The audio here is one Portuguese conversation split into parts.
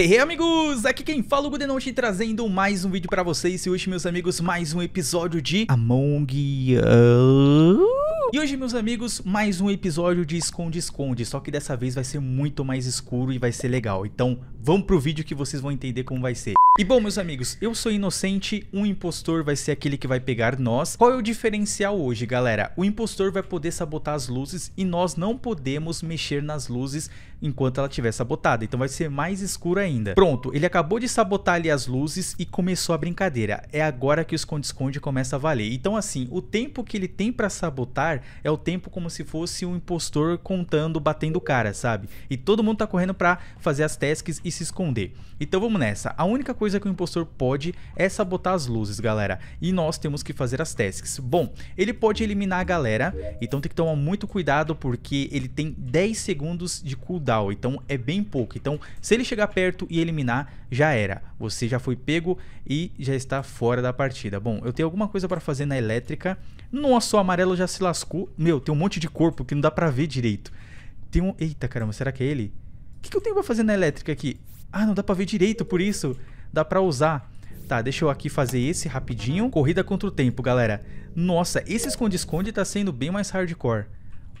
Hey, hey, amigos, aqui quem fala é o Gudenote trazendo mais um vídeo pra vocês e hoje meus amigos mais um episódio de Among Us. E hoje, meus amigos, mais um episódio de esconde-esconde, só que dessa vez vai ser muito mais escuro e vai ser legal. Então, vamos pro vídeo que vocês vão entender como vai ser. E bom, meus amigos, eu sou inocente, um impostor vai ser aquele que vai pegar nós. Qual é o diferencial hoje, galera? O impostor vai poder sabotar as luzes e nós não podemos mexer nas luzes enquanto ela estiver sabotada, então vai ser mais escuro ainda. Pronto, ele acabou de sabotar ali as luzes e começou a brincadeira. É agora que o esconde-esconde começa a valer. Então assim, o tempo que ele tem para sabotar é o tempo como se fosse um impostor contando, batendo o cara, sabe? E todo mundo tá correndo para fazer as tasks e se esconder. Então vamos nessa. A única coisa coisa que o impostor pode é sabotar as luzes, galera. E nós temos que fazer as tasks. Bom, ele pode eliminar a galera, então tem que tomar muito cuidado porque ele tem 10 segundos de cooldown, então é bem pouco. Então, se ele chegar perto e eliminar, já era. Você já foi pego e já está fora da partida. Bom, eu tenho alguma coisa para fazer na elétrica. Nossa, o amarelo já se lascou. Meu, tem um monte de corpo que não dá para ver direito. Tem um... Eita, caramba, será que é ele? O que, que eu tenho pra fazer na elétrica aqui? Ah, não dá pra ver direito por isso dá para usar. Tá, deixa eu aqui fazer esse rapidinho. Corrida contra o tempo, galera. Nossa, esse esconde-esconde tá sendo bem mais hardcore.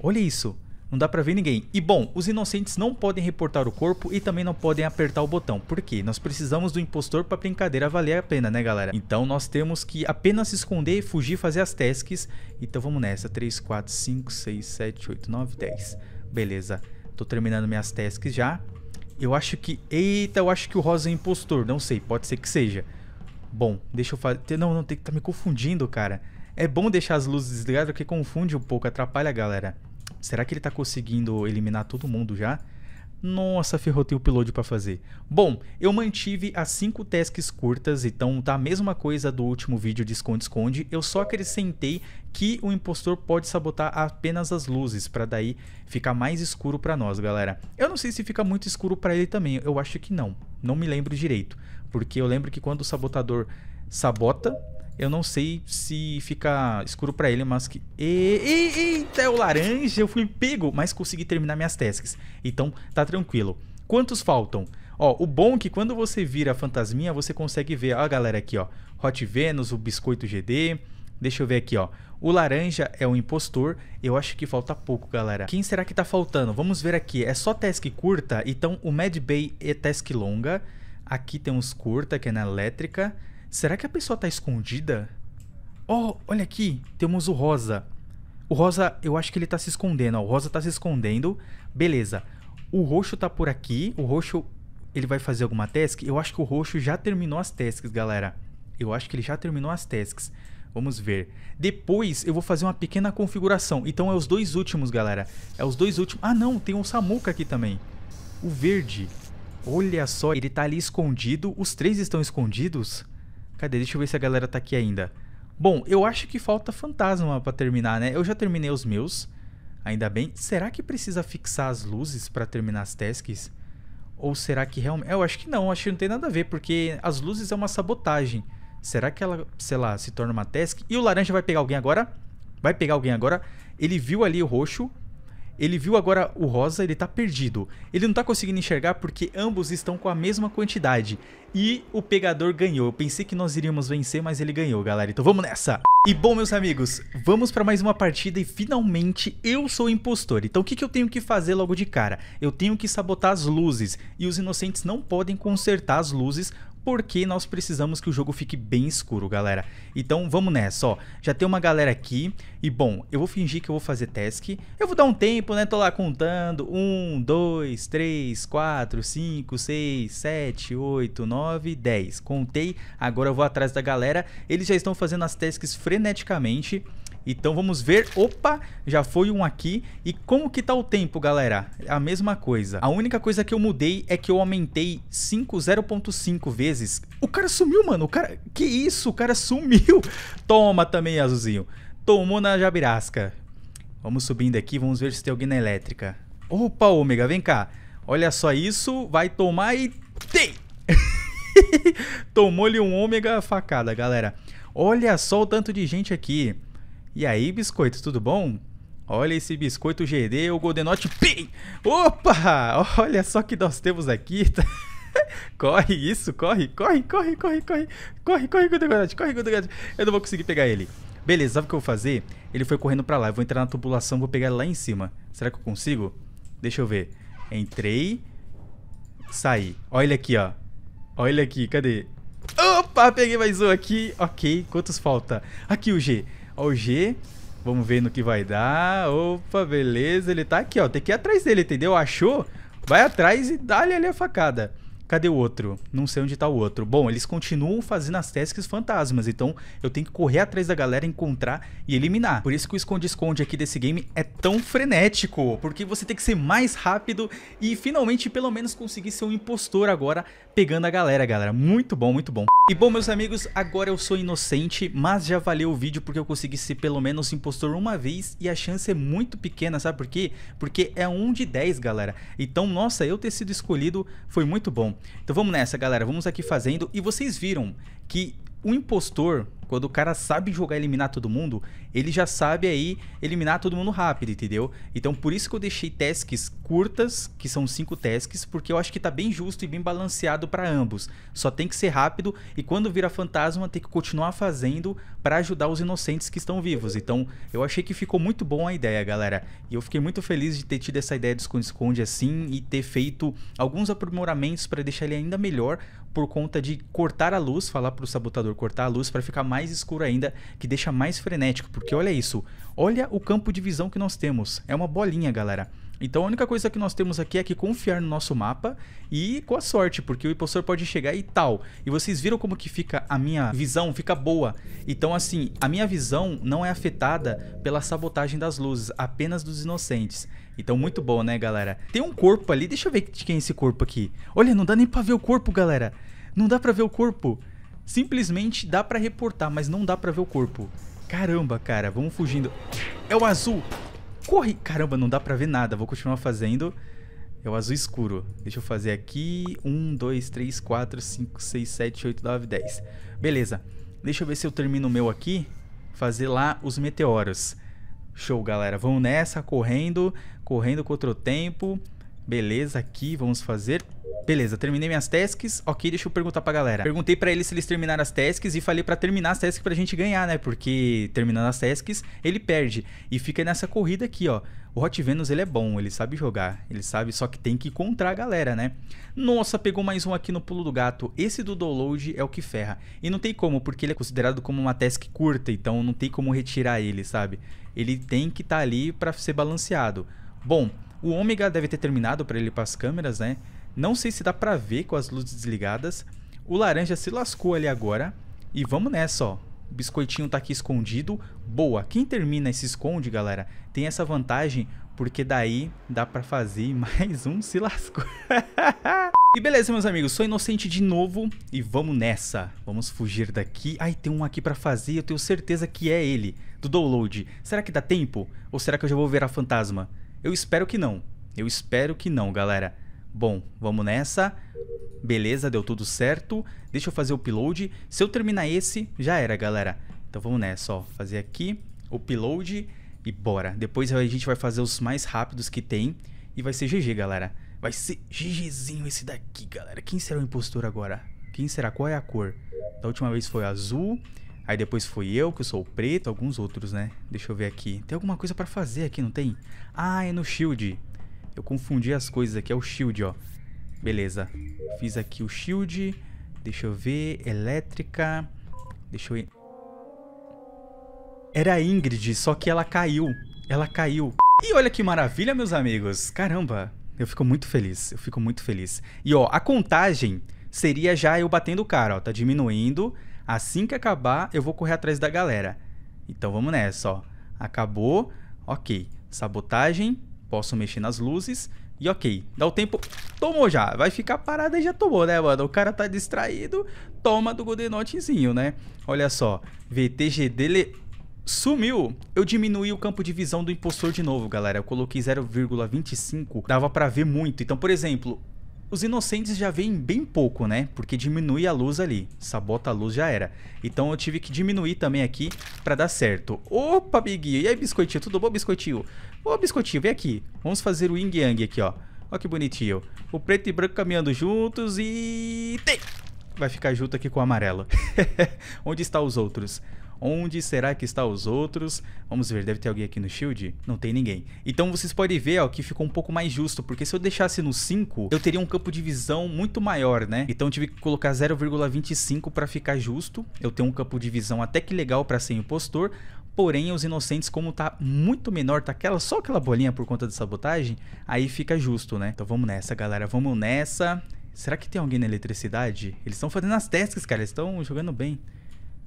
Olha isso. Não dá pra ver ninguém. E bom, os inocentes não podem reportar o corpo e também não podem apertar o botão. Por quê? Nós precisamos do impostor pra brincadeira valer a pena, né galera? Então nós temos que apenas se esconder, fugir, fazer as tasks. Então vamos nessa. 3, 4, 5, 6, 7, 8, 9, 10. Beleza. Tô terminando minhas tasks já. Eu acho que. Eita, eu acho que o rosa é impostor. Não sei, pode ser que seja. Bom, deixa eu fazer. Não, não, tem que tá me confundindo, cara. É bom deixar as luzes desligadas porque confunde um pouco, atrapalha a galera. Será que ele tá conseguindo eliminar todo mundo já? Nossa, ferrotei o upload para fazer. Bom, eu mantive as 5 tasks curtas, então tá a mesma coisa do último vídeo de esconde-esconde. Eu só acrescentei que o impostor pode sabotar apenas as luzes, para daí ficar mais escuro para nós, galera. Eu não sei se fica muito escuro para ele também, eu acho que não. Não me lembro direito, porque eu lembro que quando o sabotador sabota, eu não sei se fica escuro para ele, mas que... E, eita, é o laranja, eu fui pego, mas consegui terminar minhas tasks. Então, tá tranquilo. Quantos faltam? Ó, o bom é que quando você vira a fantasminha, você consegue ver, ó galera aqui, ó. Hot Venus, o Biscoito GD... Deixa eu ver aqui, ó. O laranja é o impostor. Eu acho que falta pouco, galera. Quem será que tá faltando? Vamos ver aqui. É só task curta? Então, o Mad Bay é task longa. Aqui tem uns curta, que é na elétrica. Será que a pessoa tá escondida? Oh, olha aqui, temos o rosa. O rosa, eu acho que ele tá se escondendo. Ó. O rosa tá se escondendo. Beleza. O roxo tá por aqui. O roxo, ele vai fazer alguma task? Eu acho que o roxo já terminou as tasks, galera. Eu acho que ele já terminou as tasks. Vamos ver. Depois eu vou fazer uma pequena configuração. Então é os dois últimos, galera. É os dois últimos. Ah, não. Tem um Samuka aqui também. O verde. Olha só. Ele tá ali escondido. Os três estão escondidos. Cadê? Deixa eu ver se a galera tá aqui ainda. Bom, eu acho que falta fantasma para terminar, né? Eu já terminei os meus. Ainda bem. Será que precisa fixar as luzes para terminar as tasks? Ou será que realmente. Eu acho que não, acho que não tem nada a ver, porque as luzes é uma sabotagem. Será que ela, sei lá, se torna uma task? E o laranja vai pegar alguém agora? Vai pegar alguém agora? Ele viu ali o roxo, ele viu agora o rosa, ele tá perdido. Ele não tá conseguindo enxergar porque ambos estão com a mesma quantidade. E o pegador ganhou. Eu pensei que nós iríamos vencer, mas ele ganhou, galera. Então vamos nessa! E bom, meus amigos, vamos para mais uma partida e finalmente eu sou o impostor. Então o que, que eu tenho que fazer logo de cara? Eu tenho que sabotar as luzes e os inocentes não podem consertar as luzes porque nós precisamos que o jogo fique bem escuro, galera. Então vamos nessa, ó. Já tem uma galera aqui e, bom, eu vou fingir que eu vou fazer task. Eu vou dar um tempo, né? Tô lá contando. Um, dois, três, quatro, cinco, seis, sete, oito, nove, dez. Contei. Agora eu vou atrás da galera. Eles já estão fazendo as tasks freneticamente. Então vamos ver. Opa, já foi um aqui. E como que tá o tempo, galera? A mesma coisa. A única coisa que eu mudei é que eu aumentei 5, 0.5 vezes. O cara sumiu, mano. O cara... Que isso? O cara sumiu. Toma também, azulzinho. Tomou na jabirasca. Vamos subindo aqui, vamos ver se tem alguém na elétrica. Opa, ômega, vem cá. Olha só isso, vai tomar e... Tem! Tomou-lhe um ômega facada, galera. Olha só o tanto de gente aqui. E aí, biscoito, tudo bom? Olha esse biscoito GD, o Goldenote Pim! Opa! Olha só que nós temos aqui. corre isso, corre, corre, corre, corre, corre, corre, corre, Goldenote, corre, Goldenote. Eu não vou conseguir pegar ele. Beleza, sabe o que eu vou fazer? Ele foi correndo pra lá, eu vou entrar na tubulação, vou pegar ele lá em cima. Será que eu consigo? Deixa eu ver. Entrei, saí. Olha ele aqui, ó. Olha ele aqui, cadê? Opa, peguei mais um aqui. Ok, quantos falta? Aqui o G. Ó, o G. Vamos ver no que vai dar. Opa, beleza. Ele tá aqui, ó. Tem que ir atrás dele, entendeu? Achou? Vai atrás e dá-lhe ali a facada. Cadê o outro? Não sei onde tá o outro. Bom, eles continuam fazendo as tasks fantasmas, então eu tenho que correr atrás da galera, encontrar e eliminar. Por isso que o esconde-esconde aqui desse game é tão frenético, porque você tem que ser mais rápido e finalmente pelo menos conseguir ser um impostor agora pegando a galera, galera. Muito bom, muito bom. E bom, meus amigos, agora eu sou inocente, mas já valeu o vídeo porque eu consegui ser pelo menos impostor uma vez e a chance é muito pequena, sabe por quê? Porque é 1 de 10, galera. Então, nossa, eu ter sido escolhido foi muito bom. Então vamos nessa, galera. Vamos aqui fazendo. E vocês viram que o impostor, quando o cara sabe jogar e eliminar todo mundo, ele já sabe aí eliminar todo mundo rápido, entendeu? Então por isso que eu deixei tasks curtas, que são cinco tasks, porque eu acho que tá bem justo e bem balanceado para ambos. Só tem que ser rápido e quando vira fantasma tem que continuar fazendo para ajudar os inocentes que estão vivos. Então eu achei que ficou muito bom a ideia, galera. E eu fiquei muito feliz de ter tido essa ideia de esconde-esconde assim e ter feito alguns aprimoramentos para deixar ele ainda melhor, por conta de cortar a luz, falar para o sabotador cortar a luz para ficar mais escuro ainda, que deixa mais frenético, porque olha isso, olha o campo de visão que nós temos, é uma bolinha, galera. Então a única coisa que nós temos aqui é que confiar no nosso mapa e com a sorte, porque o impostor pode chegar e tal. E vocês viram como que fica a minha visão, fica boa. Então assim, a minha visão não é afetada pela sabotagem das luzes, apenas dos inocentes. Então muito bom, né, galera? Tem um corpo ali, deixa eu ver de quem é esse corpo aqui. Olha, não dá nem pra ver o corpo, galera. Não dá pra ver o corpo. Simplesmente dá pra reportar, mas não dá pra ver o corpo. Caramba, cara, vamos fugindo. É o azul! corri. Caramba, não dá pra ver nada. Vou continuar fazendo. É o azul escuro. Deixa eu fazer aqui. 1, 2, 3, 4, 5, 6, 7, 8, 9, 10. Beleza. Deixa eu ver se eu termino o meu aqui. Fazer lá os meteoros. Show, galera. Vamos nessa, correndo. Correndo contra o tempo. Beleza, aqui. Vamos fazer. Beleza, terminei minhas tasks. Ok, deixa eu perguntar pra galera. Perguntei pra eles se eles terminaram as tasks e falei pra terminar as tasks pra gente ganhar, né? Porque terminando as tasks, ele perde. E fica nessa corrida aqui, ó. O Hot Venus, ele é bom, ele sabe jogar. Ele sabe, só que tem que encontrar a galera, né? Nossa, pegou mais um aqui no pulo do gato. Esse do download é o que ferra. E não tem como, porque ele é considerado como uma task curta. Então não tem como retirar ele, sabe? Ele tem que estar tá ali pra ser balanceado. Bom, o Ômega deve ter terminado pra ele ir pras câmeras, né? Não sei se dá pra ver com as luzes desligadas. O laranja se lascou ali agora. E vamos nessa, ó. O biscoitinho tá aqui escondido. Boa. Quem termina esse esconde, galera, tem essa vantagem, porque daí dá pra fazer mais um se lascou. e beleza, meus amigos, sou inocente de novo e vamos nessa. Vamos fugir daqui. Ai, tem um aqui pra fazer, eu tenho certeza que é ele, do download. Será que dá tempo? Ou será que eu já vou ver a fantasma? Eu espero que não. Eu espero que não, galera. Bom, vamos nessa. Beleza, deu tudo certo. Deixa eu fazer o upload. Se eu terminar esse, já era, galera. Então vamos nessa, ó. Fazer aqui, upload e bora. Depois a gente vai fazer os mais rápidos que tem e vai ser GG, galera. Vai ser GGzinho esse daqui, galera. Quem será o impostor agora? Quem será? Qual é a cor? Da última vez foi azul. Aí depois fui eu, que eu sou o preto, alguns outros, né? Deixa eu ver aqui. Tem alguma coisa pra fazer aqui, não tem? Ah, é no shield. Eu confundi as coisas aqui. É o shield, ó. Beleza. Fiz aqui o shield. Deixa eu ver. Elétrica. Deixa eu... Era a Ingrid, só que ela caiu. Ela caiu. E olha que maravilha, meus amigos. Caramba. Eu fico muito feliz. Eu fico muito feliz. E, ó, a contagem seria já eu batendo o cara, ó. Tá diminuindo. Assim que acabar, eu vou correr atrás da galera. Então vamos nessa, ó. Acabou. Ok. Sabotagem. Posso mexer nas luzes. E ok, dá o tempo. Tomou já. Vai ficar parada e já tomou, né, mano? O cara tá distraído. Toma do Golden né? Olha só. VTG dele sumiu. Eu diminuí o campo de visão do impostor de novo, galera. Eu coloquei 0,25. Dava pra ver muito. Então, por exemplo, os inocentes já veem bem pouco, né? Porque diminui a luz ali. Sabota a luz, já era. Então eu tive que diminuir também aqui pra dar certo. Opa, Big! E aí, biscoitinho? Tudo bom, biscoitinho? Ô, biscoitinho, vem aqui. Vamos fazer o yin yang aqui, ó. Olha que bonitinho. O preto e branco caminhando juntos e... Tem! Vai ficar junto aqui com o amarelo. Onde estão os outros? Onde será que está os outros? Vamos ver, deve ter alguém aqui no shield? Não tem ninguém. Então vocês podem ver, ó, que ficou um pouco mais justo, porque se eu deixasse no 5, eu teria um campo de visão muito maior, né? Então tive que colocar 0,25 para ficar justo. Eu tenho um campo de visão até que legal para ser impostor, porém os inocentes como tá muito menor, tá aquela, só aquela bolinha por conta de sabotagem, aí fica justo, né? Então vamos nessa, galera, vamos nessa. Será que tem alguém na eletricidade? Eles estão fazendo as testes, cara, eles estão jogando bem.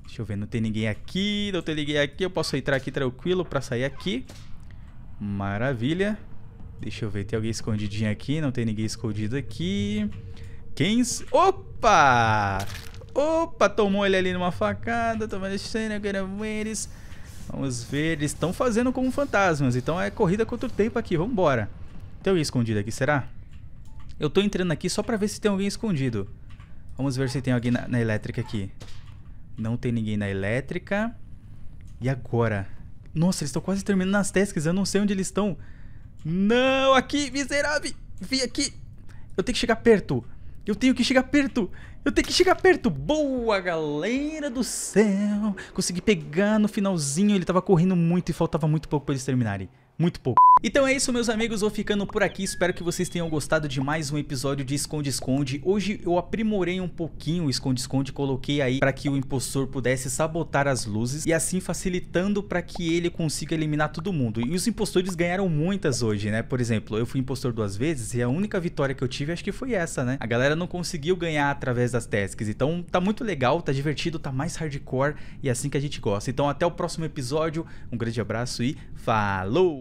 Deixa eu ver, não tem ninguém aqui. Não tem ninguém aqui. Eu posso entrar aqui tranquilo pra sair aqui. Maravilha. Deixa eu ver, tem alguém escondidinho aqui. Não tem ninguém escondido aqui. Quem... Opa! Opa, tomou ele ali numa facada. Tomando cena, agora eles... Vamos ver, eles estão fazendo como fantasmas. Então é corrida contra o tempo aqui, vambora. Tem alguém escondido aqui, será? Eu tô entrando aqui só pra ver se tem alguém escondido. Vamos ver se tem alguém na, na elétrica aqui. Não tem ninguém na elétrica. E agora? Nossa, eles estão quase terminando as tasks. Eu não sei onde eles estão. Não, aqui, miserável. Vim aqui. Eu tenho que chegar perto. Eu tenho que chegar perto. Eu tenho que chegar perto. Boa, galera do céu. Consegui pegar no finalzinho. Ele tava correndo muito e faltava muito pouco para eles terminarem muito pouco. Então é isso, meus amigos, vou ficando por aqui. Espero que vocês tenham gostado de mais um episódio de Esconde-Esconde. Hoje eu aprimorei um pouquinho o Esconde-Esconde, coloquei aí para que o impostor pudesse sabotar as luzes e assim facilitando para que ele consiga eliminar todo mundo. E os impostores ganharam muitas hoje, né? Por exemplo, eu fui impostor duas vezes e a única vitória que eu tive acho que foi essa, né? A galera não conseguiu ganhar através das tasks. Então tá muito legal, tá divertido, tá mais hardcore e é assim que a gente gosta. Então até o próximo episódio, um grande abraço e falou!